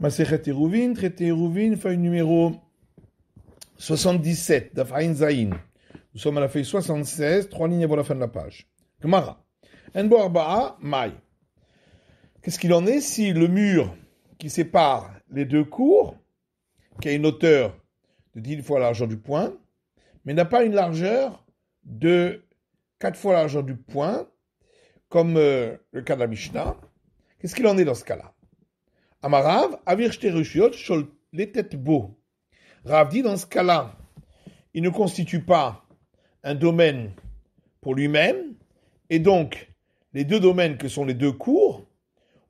Masechet Eruvin, traité Eruvin, feuille numéro 77, d'Afaïn Zain. Nous sommes à la feuille 76, trois lignes avant la fin de la page. Gemara. Mai. Qu'est-ce qu'il en est si le mur qui sépare les deux cours, qui a une hauteur de 10 fois la du point, mais n'a pas une largeur de 4 fois la largeur du point, comme euh, le cas de la Mishnah Qu'est-ce qu'il en est dans ce cas-là Amarav, avir les têtes beaux. Rav dit dans ce cas-là, il ne constitue pas un domaine pour lui-même, et donc les deux domaines que sont les deux cours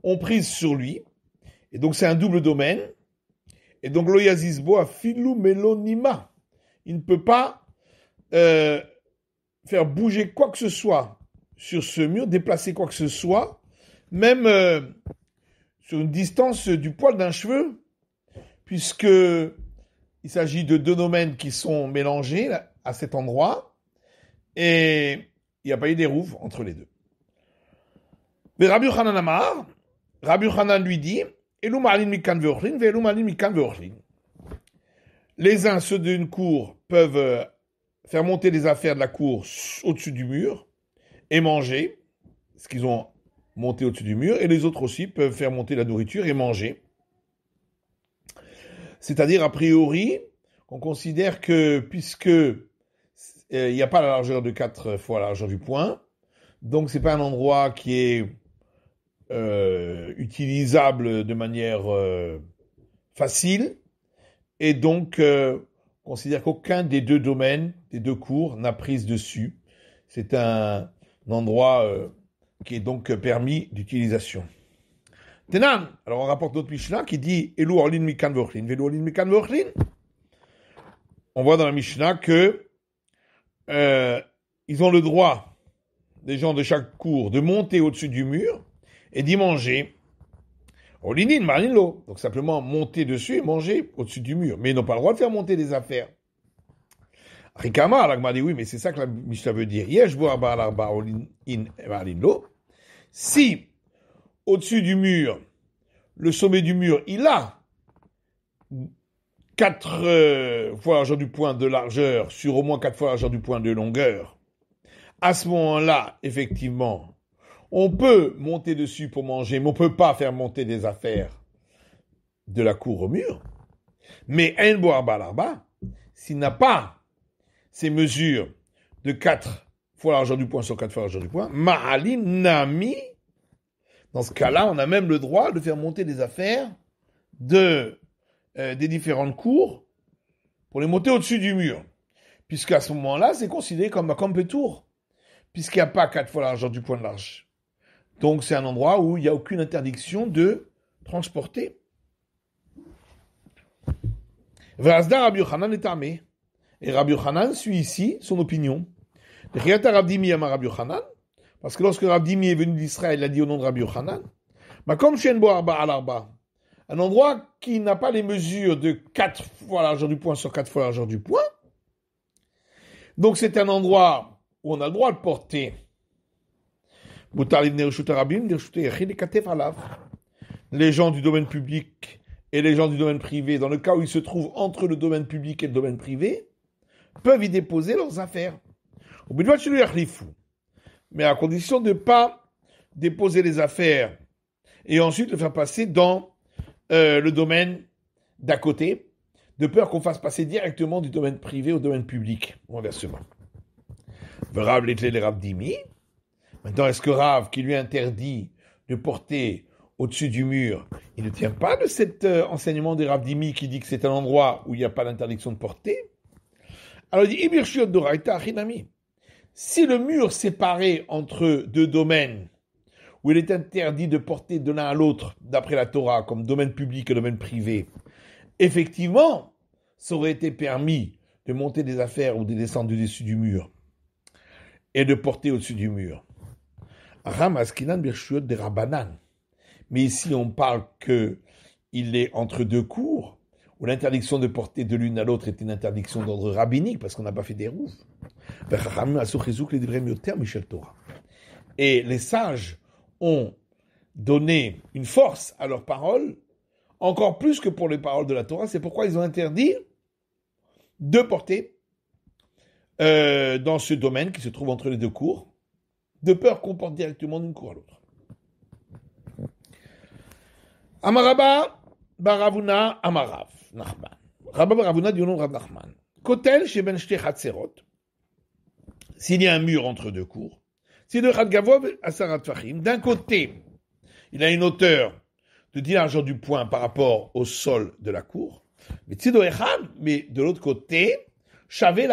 ont prise sur lui, et donc c'est un double domaine, et donc l'oyazisbo a filou melonima. Il ne peut pas euh, faire bouger quoi que ce soit sur ce mur, déplacer quoi que ce soit, même euh, sur une distance du poil d'un cheveu, puisque il s'agit de deux domaines qui sont mélangés à cet endroit, et il n'y a pas eu d'érouve entre les deux. Mais Rabbi Yochanan Amar, Rabbi Hanan lui dit, les uns, ceux d'une cour, peuvent faire monter les affaires de la cour au-dessus du mur et manger ce qu'ils ont monter au-dessus du mur, et les autres aussi peuvent faire monter la nourriture et manger. C'est-à-dire, a priori, on considère que, puisque euh, il n'y a pas la largeur de 4 fois la largeur du point. Donc c'est pas un endroit qui est euh, utilisable de manière euh, facile. Et donc on considère qu'aucun des deux domaines, des deux cours, n'a prise dessus. C'est un endroit qui est donc euh, permis d'utilisation. alors on rapporte notre Mishnah qui dit Vochlin, On voit dans la Mishnah que euh, ils ont le droit, les gens de chaque cour, de monter au-dessus du mur et d'y manger. Orlinin, Marinlo. Donc simplement monter dessus et manger au-dessus du mur. Mais ils n'ont pas le droit de faire monter des affaires. Rikama, m'a dit oui, mais c'est ça que la veut dire. Si, au-dessus du mur, le sommet du mur, il a quatre euh, fois l'argent du point de largeur sur au moins quatre fois l'argent du point de longueur. À ce moment-là, effectivement, on peut monter dessus pour manger, mais on ne peut pas faire monter des affaires de la cour au mur. Mais un boire balarba, s'il n'a pas ces mesures de 4 fois l'argent du point sur 4 fois l'argent du point, Mahali Nami, dans ce cas-là, on a même le droit de faire monter des affaires de, euh, des différentes cours pour les monter au-dessus du mur. Puisqu'à ce moment-là, c'est considéré comme un tour. puisqu'il n'y a pas 4 fois l'argent du point de large. Donc c'est un endroit où il n'y a aucune interdiction de transporter. Vrasda Rabbi est armé. Et Rabbi Yochanan suit ici son opinion. Parce que lorsque Rabdimi est venu d'Israël, il a dit au nom de Rabbi Yochanan, comme Arba un endroit qui n'a pas les mesures de 4 fois l'argent du point sur 4 fois l'argent du point. Donc c'est un endroit où on a le droit de porter. Les gens du domaine public et les gens du domaine privé, dans le cas où ils se trouvent entre le domaine public et le domaine privé, peuvent y déposer leurs affaires. Au bout fou, mais à condition de ne pas déposer les affaires et ensuite le faire passer dans euh, le domaine d'à côté, de peur qu'on fasse passer directement du domaine privé au domaine public, ou inversement. Rav les Rav Dimi. Maintenant, est-ce que Rav, qui lui interdit de porter au-dessus du mur, il ne tient pas de cet euh, enseignement des Rav Dimi qui dit que c'est un endroit où il n'y a pas d'interdiction de porter alors il dit, si le mur séparé entre deux domaines, où il est interdit de porter de l'un à l'autre, d'après la Torah, comme domaine public et domaine privé, effectivement, ça aurait été permis de monter des affaires ou de descendre du-dessus du mur et de porter au-dessus du mur. de Rabanan. Mais ici, on parle que il est entre deux cours où l'interdiction de porter de l'une à l'autre est une interdiction d'ordre rabbinique, parce qu'on n'a pas fait des roues. Et les sages ont donné une force à leurs paroles, encore plus que pour les paroles de la Torah. C'est pourquoi ils ont interdit de porter euh, dans ce domaine qui se trouve entre les deux cours, de peur qu'on porte directement d'une cour à l'autre. Amaraba, Baravuna, Amarav. Nachman. Ravuna nom Nachman. chez Ben S'il y a un mur entre deux cours, c'est à D'un côté, il a une hauteur de 10 largeurs du point par rapport au sol de la cour. Mais mais de l'autre côté, Chavé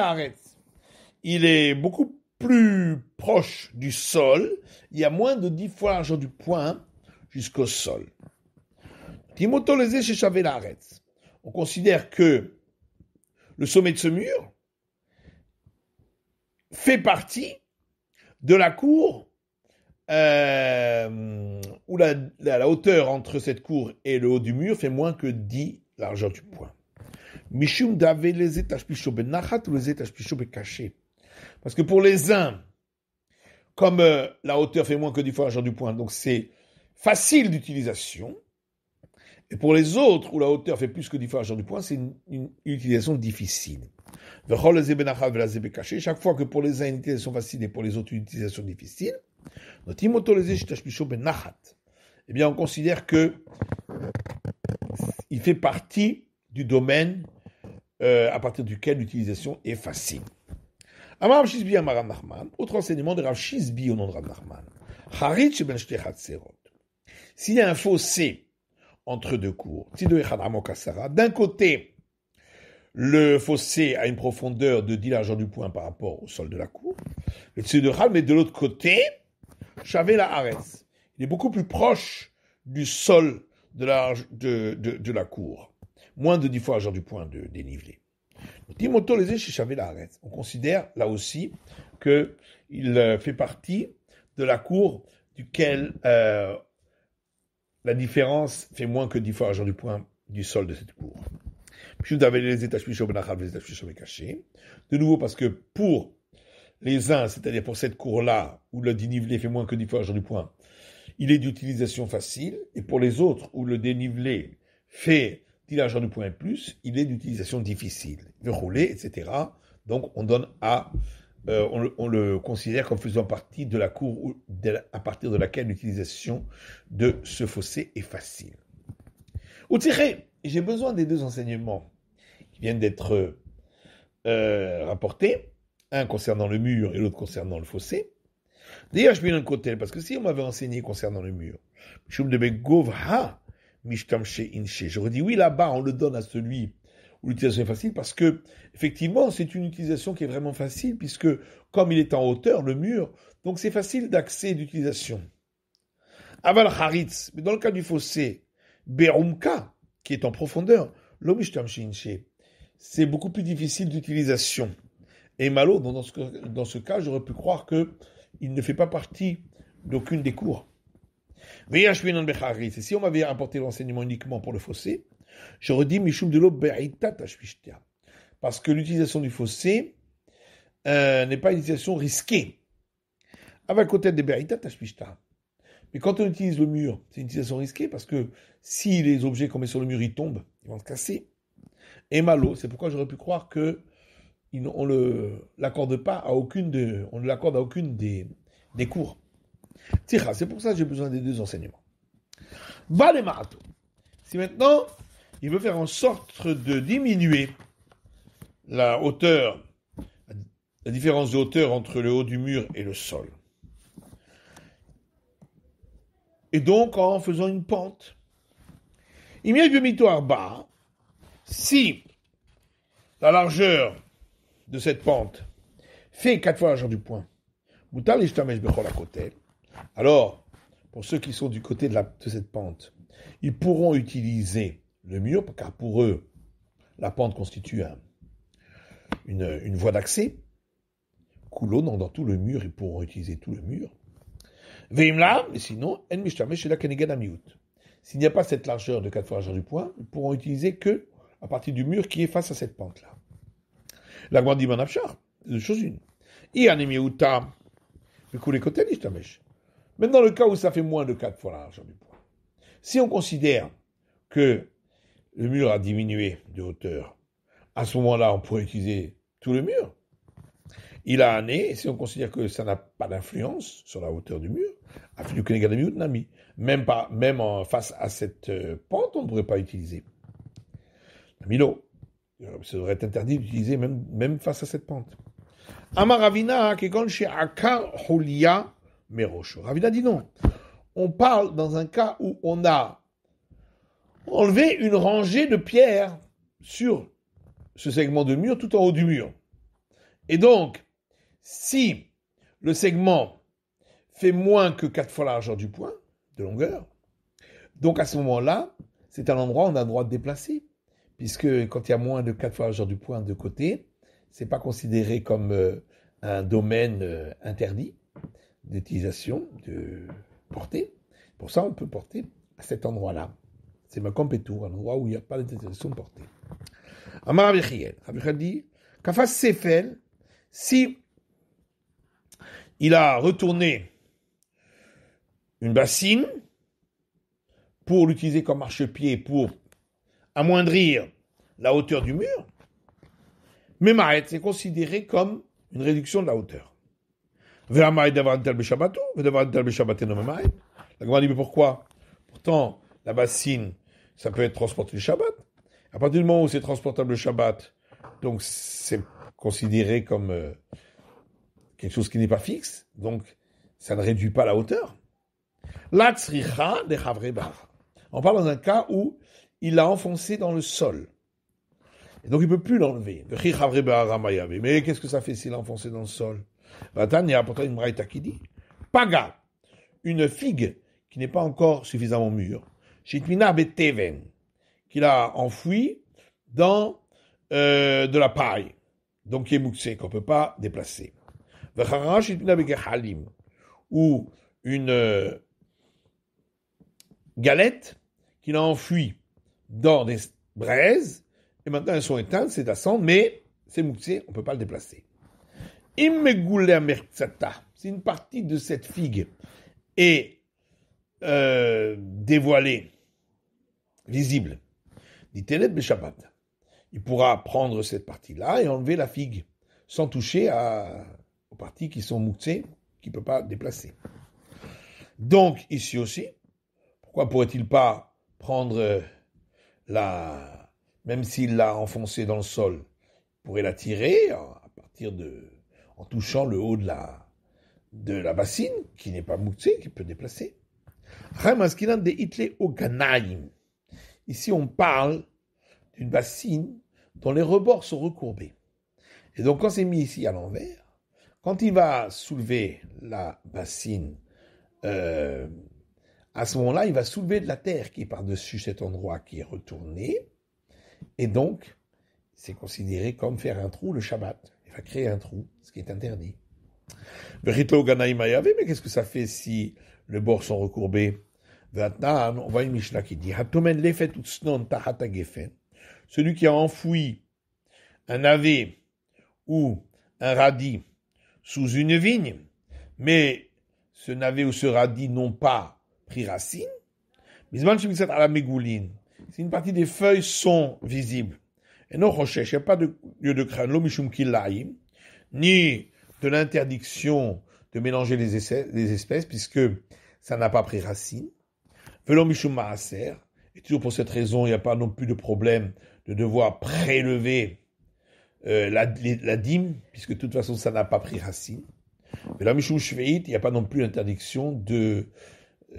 Il est beaucoup plus proche du sol. Il y a moins de 10 fois l'argent du point jusqu'au sol. Timoto chez Chavé on considère que le sommet de ce mur fait partie de la cour euh, où la, hauteur entre cette cour et le haut du mur fait moins que 10 largeur du point. les étages ben les étages ben Parce que pour les uns, comme euh, la hauteur fait moins que 10 fois largeur du point, donc c'est facile d'utilisation, et pour les autres, où la hauteur fait plus que 10 fois du point, c'est une, utilisation difficile. Ben ben chaque fois que pour les uns une utilisation facile et pour les autres une utilisation difficile, mm. ben eh bien on considère que il fait partie du domaine euh, à partir duquel l'utilisation est facile. Amar Shizbi Amar autre enseignement de Rav au nom de Rav S'il y a un fossé entre deux cours. D'un côté, le fossé a une profondeur de 10 largeurs du point par rapport au sol de la cour. Le mais de l'autre côté, Chavela la Il est beaucoup plus proche du sol de la, de, la cour. Moins de 10 fois du point de dénivelé. Timoto les chez On considère là aussi qu'il euh, fait partie de la cour duquel euh, la différence fait moins que 10 fois l'argent du point du sol de cette cour. Puis vous avons les étages les étages cachés. De nouveau, parce que pour les uns, c'est-à-dire pour cette cour-là, où le dénivelé fait moins que 10 fois l'argent du point, il est d'utilisation facile, et pour les autres, où le dénivelé fait 10 l'argent du point et plus, il est d'utilisation difficile. de rouler, etc. Donc on donne à euh, on, le considère comme faisant partie de la cour à partir de laquelle l'utilisation de ce fossé est facile. Ou j'ai besoin des deux enseignements qui viennent d'être euh, rapportés, un concernant le mur et l'autre concernant le fossé. D'ailleurs, je mets un côté, parce que si on m'avait enseigné concernant le mur, je j'aurais dit oui, là-bas, on le donne à celui où l'utilisation est facile, parce que effectivement, c'est une utilisation qui est vraiment facile, puisque comme il est en hauteur, le mur, donc c'est facile d'accès et d'utilisation. Aval Haritz, mais dans le cas du fossé, Berumka, qui est en profondeur, c'est beaucoup plus difficile d'utilisation. Et Malo, dans ce, dans ce cas, j'aurais pu croire que il ne fait pas partie d'aucune des cours. Ben et si on m'avait apporté l'enseignement uniquement pour le fossé, je redis... Mishum de Parce que l'utilisation du fossé euh, n'est pas une utilisation risquée. Avec côté de beritata Mais quand on utilise le mur, c'est une utilisation risquée parce que si les objets qu'on met sur le mur, ils tombent, ils vont se casser. Et Malo, c'est pourquoi j'aurais pu croire que ne l'accorde pas à aucune de, on ne l'accorde à aucune des, des cours. c'est pour ça que j'ai besoin des deux enseignements. les marathons Si maintenant il veut faire en sorte de diminuer la hauteur, la différence de hauteur entre le haut du mur et le sol. Et donc en faisant une pente. Il y a mitoir bas. Si la largeur de cette pente fait quatre fois la largeur du point, alors, pour ceux qui sont du côté de cette pente, ils pourront utiliser le mur, car pour eux, la pente constitue une, une, voie d'accès, Coulon dans tout le mur, ils pourront utiliser tout le mur. Veimla, mais sinon, en c'est la S'il n'y a pas cette largeur de 4 fois largeur du point, ils pourront utiliser que à partir du mur qui est face à cette pente-là. La grande manapchar, deux choses une. I Emiouta, le coulé côté côtés mishtamesh. Même dans le cas où ça fait moins de 4 fois la largeur du point. Si on considère que le mur a diminué de hauteur. À ce moment-là, on pourrait utiliser tout le mur. Il a un nez, si on considère que ça n'a pas d'influence sur la hauteur du mur, même, pas, même en face à cette euh, pente, on ne pourrait pas utiliser. Milo, euh, ça devrait être interdit d'utiliser même, même face à cette pente. Amaravina, hein, Ravina dit non. On parle dans un cas où on a enlever une rangée de pierres sur ce segment de mur tout en haut du mur. Et donc, si le segment fait moins que 4 fois la largeur du point de longueur, donc à ce moment-là, c'est un endroit où on a le droit de déplacer, puisque quand il y a moins de 4 fois la largeur du point de côté, c'est pas considéré comme euh, un domaine euh, interdit d'utilisation, de portée. Pour ça, on peut porter à cet endroit-là. C'est ma compétence un endroit où il n'y a pas de portée. Amar Abichiel. Abichiel dit face Sefel, si il a retourné une bassine pour l'utiliser comme marchepied pour amoindrir la hauteur du mur, mais Maret, c'est considéré comme une réduction de la hauteur. La Gemara dit, mais pourquoi Pourtant, la bassine ça peut être transporté le Shabbat. À partir du moment où c'est transportable le Shabbat, donc c'est considéré comme euh, quelque chose qui n'est pas fixe, donc ça ne réduit pas la hauteur. L'atzricha de Havrebar. On parle dans un cas où il l'a enfoncé dans le sol. Et donc il ne peut plus l'enlever. Mais qu'est-ce que ça fait s'il l'a enfoncé dans le sol il y a pourtant une qui dit Paga, une figue qui n'est pas encore suffisamment mûre, Beteven qu'il a enfoui dans euh, de la paille, donc qui est qu'on ne peut pas déplacer. Ou une euh, galette qu'il a enfui dans des braises, et maintenant elles sont éteintes, c'est cendre, mais c'est mouxé, on ne peut pas le déplacer. C'est une partie de cette figue est euh, dévoilée visible. dit Il pourra prendre cette partie-là et enlever la figue, sans toucher aux parties qui sont moutées, qui ne peut pas déplacer. Donc, ici aussi, pourquoi pourrait-il pas prendre euh, la. Même s'il l'a enfoncée dans le sol, il pourrait la tirer à partir de. en touchant le haut de la, de la bassine, qui n'est pas moutée, qui peut déplacer. de Hitler au Ici, on parle d'une bassine dont les rebords sont recourbés. Et donc, quand c'est mis ici à l'envers, quand il va soulever la bassine, euh, à ce moment-là, il va soulever de la terre qui est par-dessus cet endroit qui est retourné. Et donc, c'est considéré comme faire un trou le Shabbat. Il va créer un trou, ce qui est interdit. Mais qu'est-ce que ça fait si les bords sont recourbés on voit une Mishnah qui dit Celui qui a enfoui un navet ou un radis sous une vigne, mais ce navet ou ce radis n'ont pas pris racine. c'est une partie des feuilles sont visibles, et non il n'y a pas de lieu de crainte, ni de l'interdiction de mélanger les espèces puisque ça n'a pas pris racine. Velom Maaser. Et toujours pour cette raison, il n'y a pas non plus de problème de devoir prélever euh, la, dîme, puisque de toute façon, ça n'a pas pris racine. Velom Shveit, il n'y a pas non plus l'interdiction de,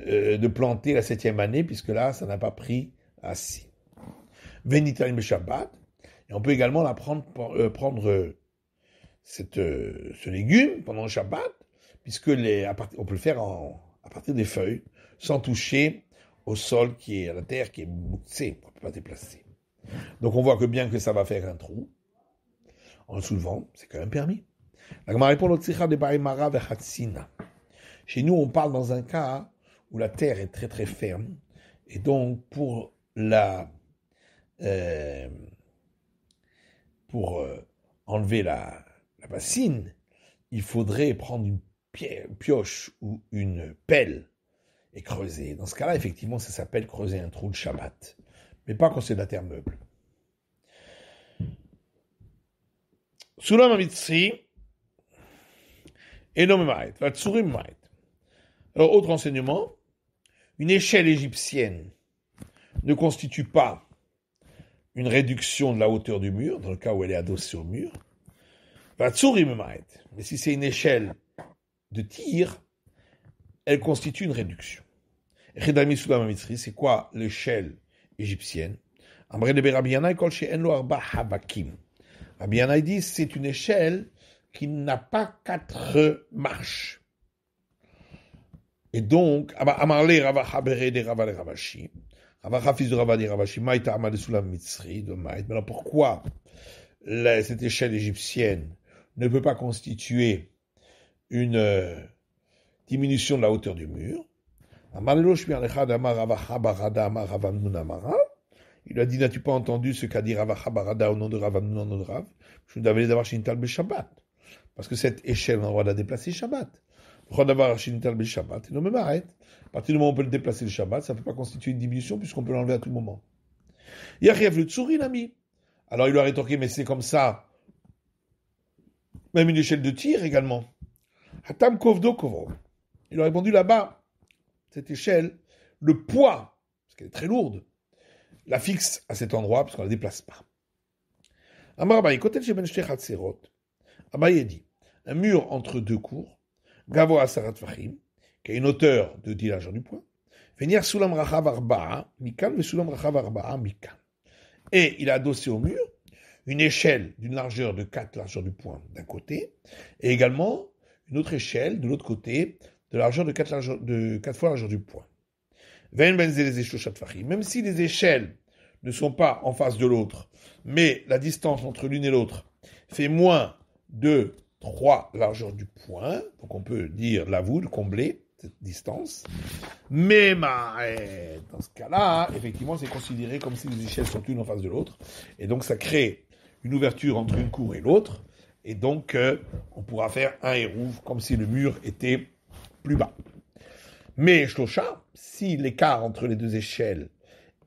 euh, de planter la septième année, puisque là, ça n'a pas pris racine. Venitalim Shabbat. Et on peut également la prendre, euh, prendre cette, ce légume pendant le Shabbat, puisque les, on peut le faire à partir des feuilles, sans toucher au sol qui est à la terre, qui est moussée, on ne peut pas déplacer. Donc on voit que bien que ça va faire un trou, en soulevant, c'est quand même permis. La de Chez nous, on parle dans un cas où la terre est très très ferme, et donc pour la euh, pour euh, enlever la, bassine, il faudrait prendre une pioche ou une pelle et creuser. Dans ce cas-là, effectivement, ça s'appelle creuser un trou de Shabbat, mais pas quand c'est de la terre meuble. Sulam Amitsi, mait. Alors, autre enseignement, une échelle égyptienne ne constitue pas une réduction de la hauteur du mur, dans le cas où elle est adossée au mur. Mais si c'est une échelle de tir, elle constitue une réduction. C'est quoi l'échelle égyptienne de Rabbi Yanaï dit c'est une échelle qui n'a pas quatre marches. Et donc, Amarle Rava Habere de Rava le Ravashi, Rava Hafiz de Rava de Ravashi, Maïta Sulam Mitzri de Maït. Maintenant, pourquoi cette échelle égyptienne ne peut pas constituer une euh, diminution de la hauteur du mur il lui a dit, n'as-tu pas entendu ce qu'a dit Ravachabarada au nom de Rav, au nom de Rav Je devais d'avoir Shintal Shabbat. Parce que cette échelle, on va la déplacer Shabbat. À partir du moment où on peut le déplacer le Shabbat, ça ne peut pas constituer une diminution puisqu'on peut l'enlever à tout moment. le Alors il lui a rétorqué, mais c'est comme ça. Même une échelle de tir également. Hatam Kovdo Il a répondu là-bas cette échelle, le poids, parce qu'elle est très lourde, la fixe à cet endroit, parce qu'on ne la déplace pas. Amar chez Kotel ben Serot, a dit, un mur entre deux cours, Gavo Asarat Fahim, qui a une hauteur de 10 largeur du point »,« Venir Sulam Rachav Arba'a, Mikan, Sulam Rachav Arba'a, Et il a adossé au mur une échelle d'une largeur de 4 largeur du poing d'un côté, et également une autre échelle de l'autre côté de la largeur de 4, fois la largeur du point. les Même si les échelles ne sont pas en face de l'autre, mais la distance entre l'une et l'autre fait moins de 3 largeurs du point, donc on peut dire la voûte, combler cette distance. Mais dans ce cas-là, effectivement, c'est considéré comme si les échelles sont une en face de l'autre, et donc ça crée une ouverture entre une cour et l'autre, et donc euh, on pourra faire un érouve, comme si le mur était plus bas. Mais si l'écart entre les deux échelles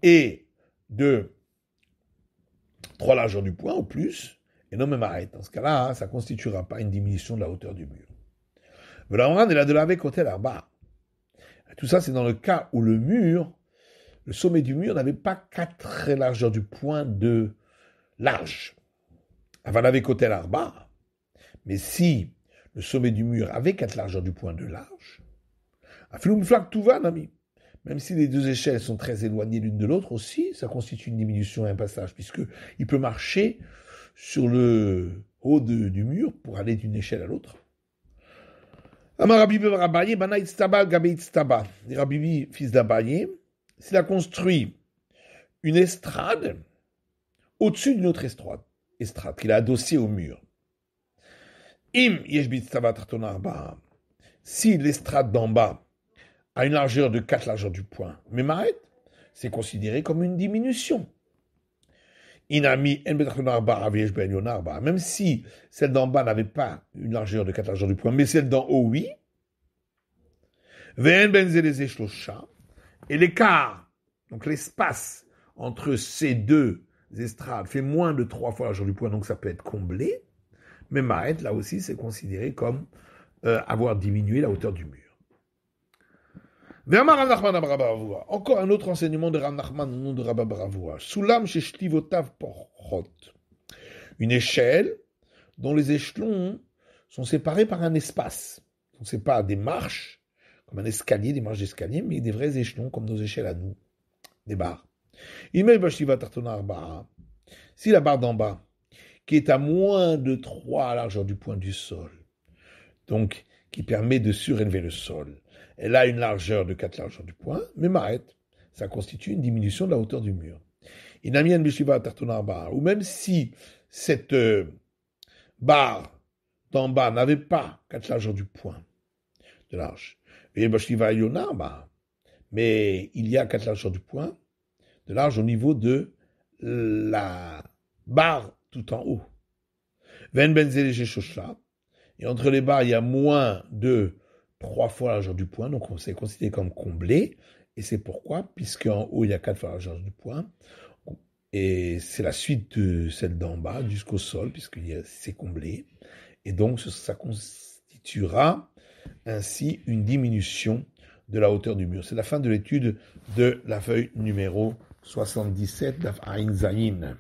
est de trois largeurs du point ou plus, et non même arrête. Dans ce cas-là, ça ne constituera pas une diminution de la hauteur du mur. Vraiment est là de laver côté l'arba. Tout ça, c'est dans le cas où le mur, le sommet du mur n'avait pas quatre largeurs du point de large. Avant laver côté l'arba. Mais si le sommet du mur avec quatre largeurs du point de large. ami. Même si les deux échelles sont très éloignées l'une de l'autre aussi, ça constitue une diminution et un passage, puisque il peut marcher sur le haut du mur pour aller d'une échelle à l'autre. rabbi fils s'il a construit une estrade au-dessus d'une autre estrade qu'il a adossée au mur. Im Si l'estrade d'en bas a une largeur de 4 largeurs du point, mais m'arrête, c'est considéré comme une diminution. Inami ben Même si celle d'en bas n'avait pas une largeur de 4 largeurs du point, mais celle d'en haut, oui. Ben Et l'écart, donc l'espace entre ces deux estrades fait moins de 3 fois la largeur du point, donc ça peut être comblé. Mais Mahet, là aussi, c'est considéré comme euh, avoir diminué la hauteur du mur. Encore un autre enseignement de au nom de Rabba Soulam Une échelle dont les échelons sont séparés par un espace. Donc c'est pas des marches, comme un escalier, des marches d'escalier, mais des vrais échelons, comme nos échelles à nous, des barres. Si la barre d'en bas qui est à moins de 3 à largeur du point du sol, donc qui permet de surélever le sol. Elle a une largeur de 4 largeur du point, mais m'arrête. Ça constitue une diminution de la hauteur du mur. Inamian Bar ou même si cette euh, barre d'en bas n'avait pas 4 largeur du point de large, ben, bah, mais il y a 4 largeurs du point de large au niveau de la barre tout en haut. Ven et entre les barres, il y a moins de trois fois la largeur du point, donc on s'est considéré comme comblé, et c'est pourquoi, puisque en haut, il y a quatre fois la largeur du point, et c'est la suite de celle d'en bas jusqu'au sol, puisque c'est comblé, et donc ça constituera ainsi une diminution de la hauteur du mur. C'est la fin de l'étude de la feuille numéro 77 Zayin.